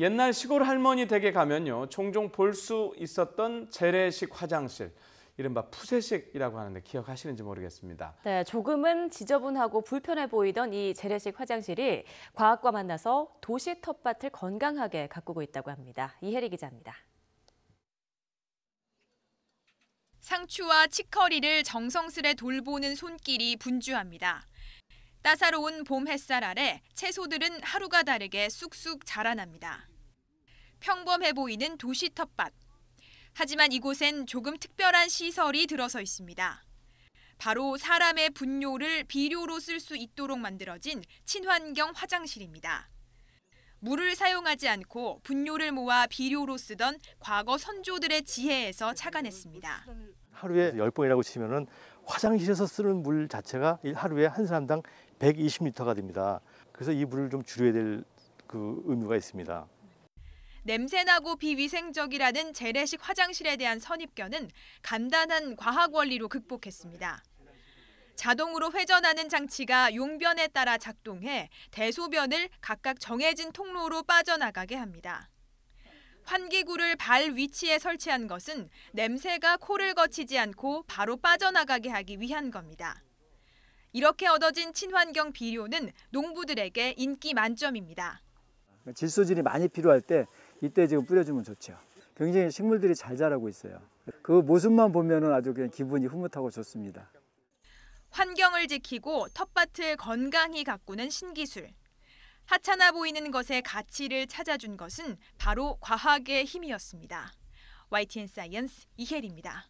옛날 시골 할머니 댁에 가면요. 종종 볼 수 있었던 재래식 화장실. 이른바 푸세식이라고 하는데 기억하시는지 모르겠습니다. 네, 조금은 지저분하고 불편해 보이던 이 재래식 화장실이 과학과 만나서 도시 텃밭을 건강하게 가꾸고 있다고 합니다. 이혜리 기자입니다. 상추와 치커리를 정성스레 돌보는 손길이 분주합니다. 따사로운 봄 햇살 아래 채소들은 하루가 다르게 쑥쑥 자라납니다. 평범해 보이는 도시 텃밭. 하지만 이곳엔 조금 특별한 시설이 들어서 있습니다. 바로 사람의 분뇨를 비료로 쓸 수 있도록 만들어진 친환경 화장실입니다. 물을 사용하지 않고 분뇨를 모아 비료로 쓰던 과거 선조들의 지혜에서 착안했습니다. 하루에 열번이라고 치면은 화장실에서 쓰는 물 자체가 하루에 한 사람당 120리터가 됩니다. 그래서 이 물을 좀 줄여야 될 그 의무가 있습니다. 냄새나고 비위생적이라는 재래식 화장실에 대한 선입견은 간단한 과학 원리로 극복했습니다. 자동으로 회전하는 장치가 용변에 따라 작동해 대소변을 각각 정해진 통로로 빠져나가게 합니다. 환기구를 발 위치에 설치한 것은 냄새가 코를 거치지 않고 바로 빠져나가게 하기 위한 겁니다. 이렇게 얻어진 친환경 비료는 농부들에게 인기 만점입니다. 질소질이 많이 필요할 때 이때 지금 뿌려주면 좋죠. 굉장히 식물들이 잘 자라고 있어요. 그 모습만 보면 은 아주 그냥 기분이 흐뭇하고 좋습니다. 환경을 지키고 텃밭을 건강히 가꾸는 신기술. 하찮아 보이는 것의 가치를 찾아준 것은 바로 과학의 힘이었습니다. YTN 사이언스 이혜리입니다.